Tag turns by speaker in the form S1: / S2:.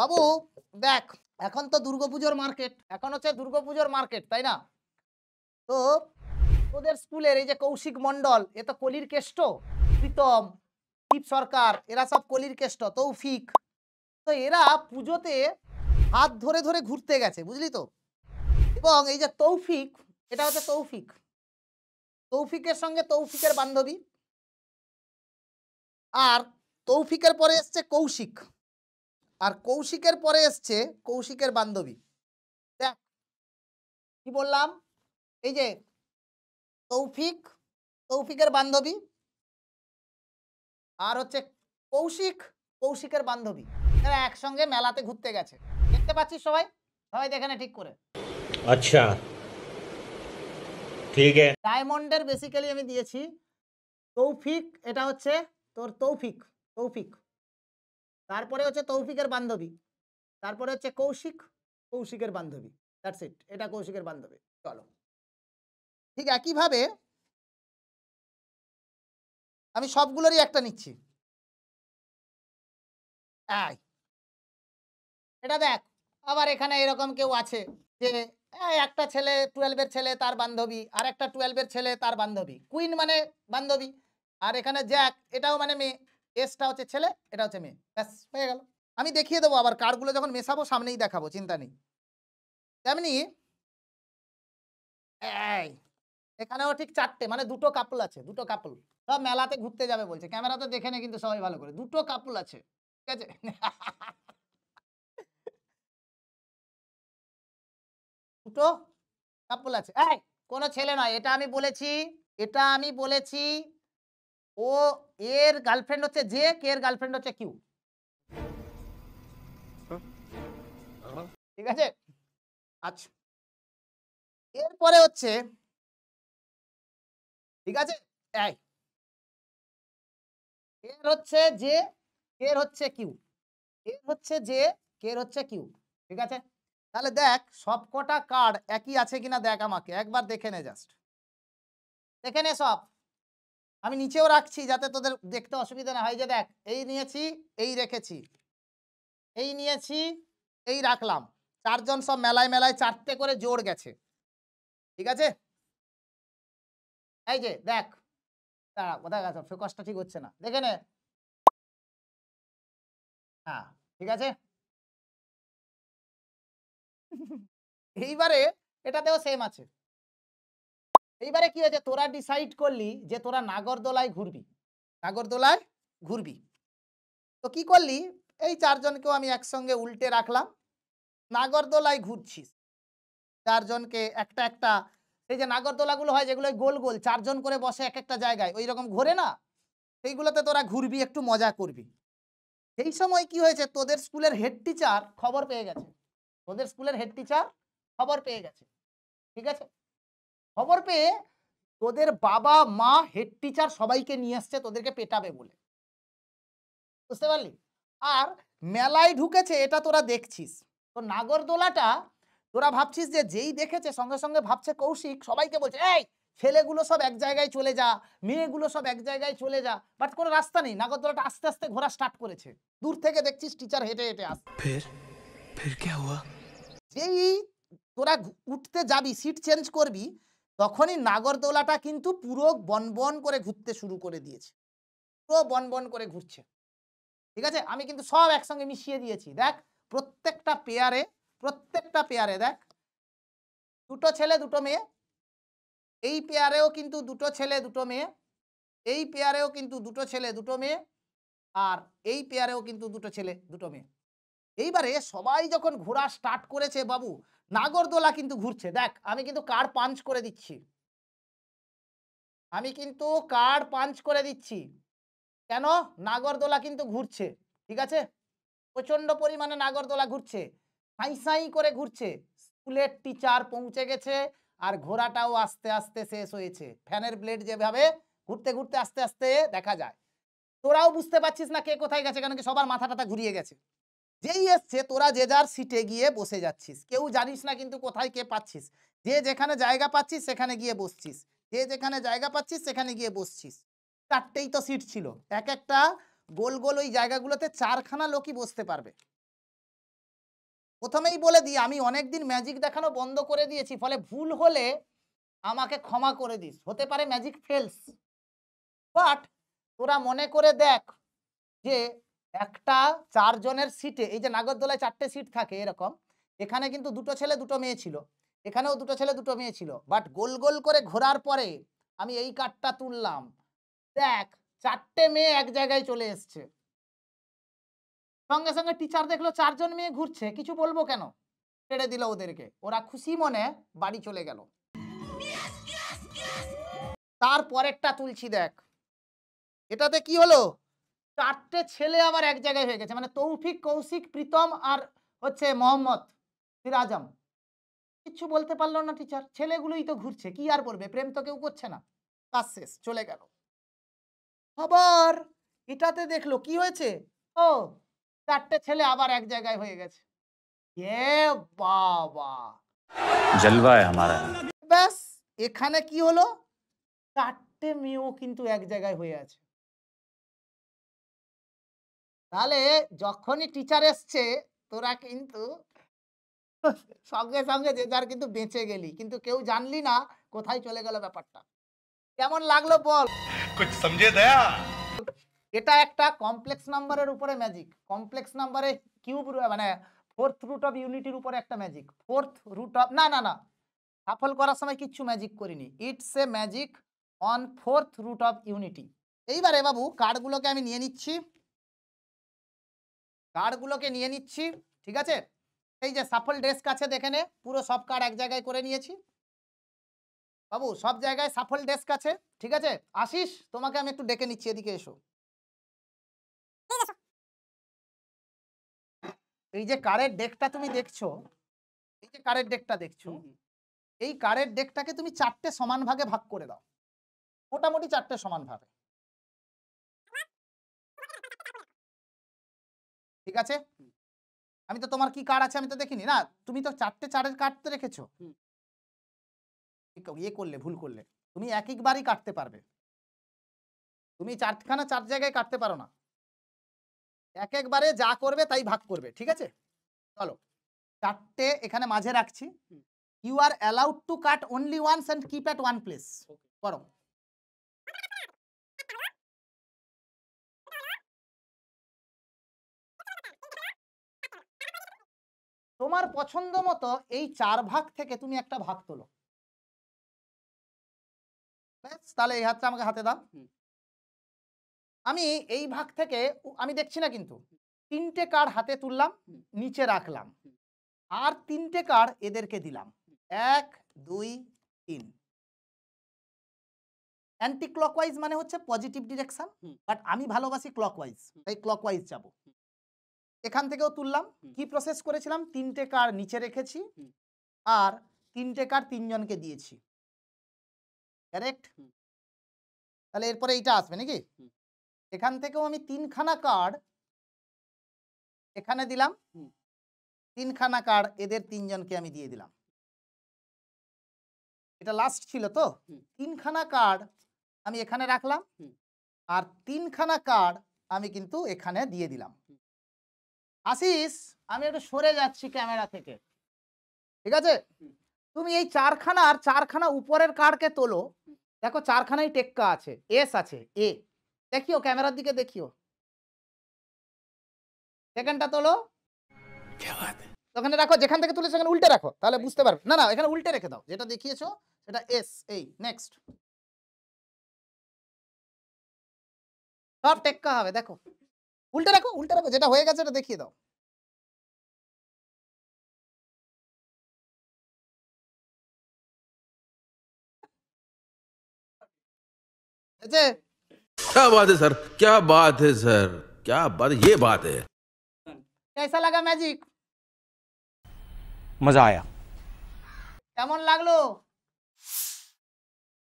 S1: বাবু দেখ এখন তো দুর্গাপুজোর মার্কেট এখন হচ্ছে দুর্গাপুজোর মার্কেট তাই না তো তোদের স্কুলের এই যে কৌশিক মন্ডল এ তো কলির কেষ্ট প্রীতম দীপ সরকার এরা সব কলির কেষ্ট তৌফিক তো এরা পুজোতে হাত ধরে ধরে ঘুরতে গেছে বুঝলি তো এবং এই যে তৌফিক এটা হচ্ছে তৌফিক তৌফিকের সঙ্গে তৌফিকের বান্ধবী আর তৌফিকের পরে এসছে কৌশিক আর কৌশিকের পরে এসছে কৌশিকের বান্ধবী দেখ কি বললাম এই যে তৌফিক তৌফিকের বান্ধবী আর হচ্ছে কৌশিক কৌশিকের বান্ধবী এরা একসঙ্গে মেলাতে ঘুরতে গেছে দেখতে পাচ্ছিস সবাই সবাই দেখে ঠিক করে
S2: আচ্ছা ঠিক আছে
S1: ডায়মন্ডের বেসিক্যালি আমি দিয়েছি তৌফিক এটা হচ্ছে তোর তৌফিক তৌফিক তারপরে হচ্ছে তৌফিকের বান্ধবী তারপরে হচ্ছে কৌশিক কৌশিকের বান্ধবী দ্যাটস ইট এটা কৌশিকের বান্ধবী চলো
S2: ঠিক একইভাবে আমি সবগুলোরই একটা নিচ্ছি এটা দেখ
S1: আবার এখানে এরকম কেউ আছে যে একটা ছেলে টুয়েলভের ছেলে তার বান্ধবী আর একটা টুয়েলভের ছেলে তার বান্ধবী কুইন মানে বান্ধবী আর এখানে জ্যাক এটাও মানে মেয়ে এসটা হচ্ছে ছেলে এটা হচ্ছে মেয়ে ব্যাস হয়ে গেল আমি দেখিয়ে দেবো আবার কারগুলো যখন মেশাবো সামনেই দেখাবো চিন্তা নেই তেমনি এখানেও ঠিক চারটে মানে দুটো কাপল আছে দুটো কাপল সব মেলাতে ঘুরতে যাবে বলছে ক্যামেরা তো দেখে নেই কিন্তু সবাই ভালো করে দুটো কাপল আছে
S2: ঠিক আছে দুটো
S1: কাপল আছে কোনো ছেলে নয় এটা আমি বলেছি এটা আমি বলেছি ও এর গার্লফ্রেন্ড হচ্ছে জে কে এর গার্লফ্রেন্ড হচ্ছে কিউ
S2: ঠিক আছে আচ্ছা এরপরে হচ্ছে ঠিক আছে এর হচ্ছে যে এর হচ্ছে কিউ এর হচ্ছে যে কে হচ্ছে কিউ
S1: ঠিক আছে তাহলে দেখ সবকটা কার্ড একই আছে কিনা দেখ আমাকে একবার দেখে নে জাস্ট দেখে নে সব আমি নিচেও রাখছি যাতে তোদের দেখতে অসুবিধা না হয় যে দেখ এই নিয়েছি এই রেখেছি এই নিয়েছি এই রাখলাম চারজন সব মেলায় মেলায় চারটে করে জোর গেছে ঠিক আছে
S2: এই যে দেখ দাঁড়া কোথায় গেছে ফোকাসটা ঠিক হচ্ছে না দেখে নে হ্যাঁ ঠিক আছে এইবারে এটাতেও সেম আছে
S1: এইবারে কি হয়েছে তোরা ডিসাইড করলি যে তোরা নাগরদোলায় ঘুরবি নাগরদোলায় ঘুরবি তো কি করলি এই চারজনকেও আমি একসঙ্গে উল্টে রাখলাম নাগরদোলায় ঘুরছিস চারজনকে একটা একটা এই যে নাগরদোলাগুলো হয় যেগুলো গোল গোল চারজন করে বসে এক একটা জায়গায় ওই রকম ঘোরে না সেইগুলোতে তোরা ঘুরবি একটু মজা করবি সেই সময় কি হয়েছে তোদের স্কুলের হেড টিচার খবর পেয়ে গেছে তোদের স্কুলের হেড টিচার খবর পেয়ে গেছে ঠিক আছে খবর পেয়ে তোদের বাবা মা হেড টিচার সবাইকে নিয়ে আসছে তোদেরকে পেটাবে বলে বুঝতে পারলি আর মেলায় ঢুকেছে এটা তোরা দেখছিস তো নাগরদোলাটা তোরা ভাবছিস যে যেই দেখেছে সঙ্গে সঙ্গে ভাবছে কৌশিক সবাইকে বলছে এই ছেলেগুলো সব এক জায়গায় চলে যা মেয়েগুলো সব এক জায়গায় চলে যা বাট কোনো রাস্তা নেই নাগরদোলাটা আস্তে আস্তে ঘোরা স্টার্ট করেছে দূর থেকে দেখছিস টিচার হেঁটে হেঁটে আস যেই তোরা উঠতে যাবি সিট চেঞ্জ করবি তখনই নাগরদোলাটা কিন্তু পুরো বনবন করে ঘুরতে শুরু করে দিয়েছে পুরো বনবন করে ঘুরছে ঠিক আছে আমি কিন্তু সব একসঙ্গে মিশিয়ে দিয়েছি দেখ প্রত্যেকটা পেয়ারে প্রত্যেকটা পেয়ারে দেখ দুটো ছেলে দুটো মেয়ে এই পেয়ারেও কিন্তু দুটো ছেলে দুটো মেয়ে এই পেয়ারেও কিন্তু দুটো ছেলে দুটো মেয়ে আর এই পেয়ারেও কিন্তু দুটো ছেলে দুটো মেয়ে এইবারে সবাই যখন ঘোরা স্টার্ট করেছে বাবু নাগরদোলা কিন্তু ঘুরছে দেখ আমি কিন্তু কার পাঞ্চ করে দিচ্ছি আমি কিন্তু কার পাঞ্চ করে দিচ্ছি কেন নাগরদোলা কিন্তু ঘুরছে ঠিক আছে প্রচন্ড পরিমাণে নাগরদোলা ঘুরছে সাই সাই করে ঘুরছে স্কুলের টিচার পৌঁছে গেছে আর ঘোড়াটাও আস্তে আস্তে শেষ হয়েছে ফ্যানের ব্লেড যেভাবে ঘুরতে ঘুরতে আস্তে আস্তে দেখা যায় তোরাও বুঝতে পারছিস না কে কোথায় গেছে কেন কি সবার মাথা টাথা ঘুরিয়ে গেছে যেই এসছে তোরা যে যার সিটে গিয়ে বসে যাচ্ছিস কেউ জানিস না কিন্তু কোথায় কে পাচ্ছিস যে যেখানে জায়গা পাচ্ছিস সেখানে গিয়ে বসছিস যে যেখানে জায়গা পাচ্ছিস সেখানে গিয়ে বসছিস চারটেই তো সিট ছিল এক একটা গোল গোল ওই জায়গাগুলোতে চারখানা লোকই বসতে পারবে প্রথমেই বলে দিই আমি অনেকদিন ম্যাজিক দেখানো বন্ধ করে দিয়েছি ফলে ভুল হলে আমাকে ক্ষমা করে দিস হতে পারে ম্যাজিক ফেলস বাট তোরা মনে করে দেখ যে একটা চারজনের সিটে এই যে নাগরদোলায় চারটে সিট থাকে এরকম এখানে কিন্তু দুটো ছেলে দুটো মেয়ে ছিল এখানেও দুটো ছেলে দুটো মেয়ে ছিল বাট গোল গোল করে ঘোরার পরে আমি এই কার্ডটা তুললাম দেখ চারটে মেয়ে এক জায়গায় চলে এসছে সঙ্গে সঙ্গে টিচার দেখলো চারজন মেয়ে ঘুরছে কিছু বলবো কেন ছেড়ে দিল ওদেরকে ওরা খুশি মনে বাড়ি চলে গেল তার পরেরটা তুলছি দেখ এটাতে কি হলো চারটে ছেলে আবার এক জায়গায় হয়ে গেছে মানে তৌফিক কৌশিক প্রীতম আর হচ্ছে মোহাম্মদ সিরাজম কিছু বলতে পারলো না টিচার ছেলেগুলোই তো ঘুরছে কি আর করবে প্রেম তো কেউ করছে না কাজ শেষ চলে গেল আবার এটাতে দেখলো কি হয়েছে ও চারটে ছেলে আবার এক জায়গায় হয়ে গেছে এ বাবা ব্যাস এখানে কি হলো চারটে মেয়েও কিন্তু এক জায়গায় হয়ে আছে তাহলে যখনই টিচার এসছে তোরা কিন্তু সঙ্গে সঙ্গে যে যার কিন্তু বেঁচে গেলি কিন্তু কেউ জানলি না কোথায় চলে গেল ব্যাপারটা কেমন লাগলো বল এটা একটা কমপ্লেক্স নাম্বারের উপরে ম্যাজিক কমপ্লেক্স নাম্বারে কিউব মানে ফোর্থ রুট অফ ইউনিটির উপরে একটা ম্যাজিক ফোর্থ রুট অফ না না না সাফল করার সময় কিচ্ছু ম্যাজিক করিনি it's a magic on fourth root of unity এইবারে বাবু কার্ডগুলোকে আমি নিয়ে নিচ্ছি কার্ডগুলোকে নিয়ে নিচ্ছি ঠিক আছে এই যে সাফল ডেস্ক আছে দেখে নে পুরো সব কার্ড এক জায়গায় করে নিয়েছি বাবু সব জায়গায় সাফল ডেস্ক আছে ঠিক আছে আসিস তোমাকে আমি একটু ডেকে নিচ্ছি এদিকে এসো এই যে কারের ডেকটা তুমি দেখছো এই যে কারের ডেকটা দেখছো এই কারের ডেকটাকে তুমি চারটে সমান ভাগে
S2: ভাগ করে দাও মোটামুটি চারটে সমান ভাগে ঠিক আছে আমি তো তোমার কি কার্ড আছে আমি তো দেখিনি
S1: না তুমি তো চারটে চারের কার্ড তো রেখেছো ইয়ে করলে ভুল করলে তুমি এক একবারই কাটতে পারবে তুমি চারখানা চার জায়গায় কাটতে পারো না এক একবারে যা করবে তাই ভাগ করবে ঠিক আছে চলো চারটে এখানে মাঝে রাখছি you are allowed to cut only once and keep at one place
S2: করো তোমার পছন্দ মতো এই চার ভাগ থেকে তুমি একটা ভাগ তোলো
S1: তাহলে এই হাতটা আমাকে হাতে দাও আমি এই ভাগ থেকে আমি দেখছি না কিন্তু তিনটে কার হাতে তুললাম নিচে রাখলাম আর তিনটে কার এদেরকে দিলাম এক দুই তিন অ্যান্টি ক্লকওয়াইজ মানে হচ্ছে পজিটিভ ডিরেকশন বাট আমি ভালোবাসি ক্লকওয়াইজ তাই ক্লকওয়াইজ যাবো এখান থেকেও তুললাম কি প্রসেস করেছিলাম তিনটে কার নিচে রেখেছি আর তিনটে কার তিনজনকে দিয়েছি তাহলে এরপরে এইটা আসবে নাকি এখান থেকেও আমি তিনখানা কার্ড এখানে দিলাম তিনখানা কার্ড এদের তিনজনকে আমি দিয়ে দিলাম এটা লাস্ট ছিল তো তিনখানা কার্ড আমি এখানে রাখলাম আর তিনখানা কার্ড আমি কিন্তু এখানে দিয়ে দিলাম আসিস আমি একটু সরে যাচ্ছি ক্যামেরা থেকে ঠিক আছে তুমি এই চারখানার চারখানা উপরের কার্ডকে তোলো দেখো চারখানাই টেক্কা আছে এস আছে এ দেখিও ক্যামেরার দিকে দেখিও সেকেন্ডটা তোলো ওখানে রাখো যেখান থেকে তুলে সেখানে উল্টে রাখো তাহলে বুঝতে পারবে না না এখানে উল্টে রেখে দাও যেটা দেখিয়েছো সেটা এস এই নেক্সট
S2: সব টেক্কা হবে দেখো উল্টে রাখো উল্টে রাখো যেটা হয়ে গেছে এটা দেখিয়ে দাও ऐसे क्या बात है सर क्या बात है सर क्या बात ये बात है
S1: कैसा लगा मैजिक
S2: मजा आया কেমন लगलो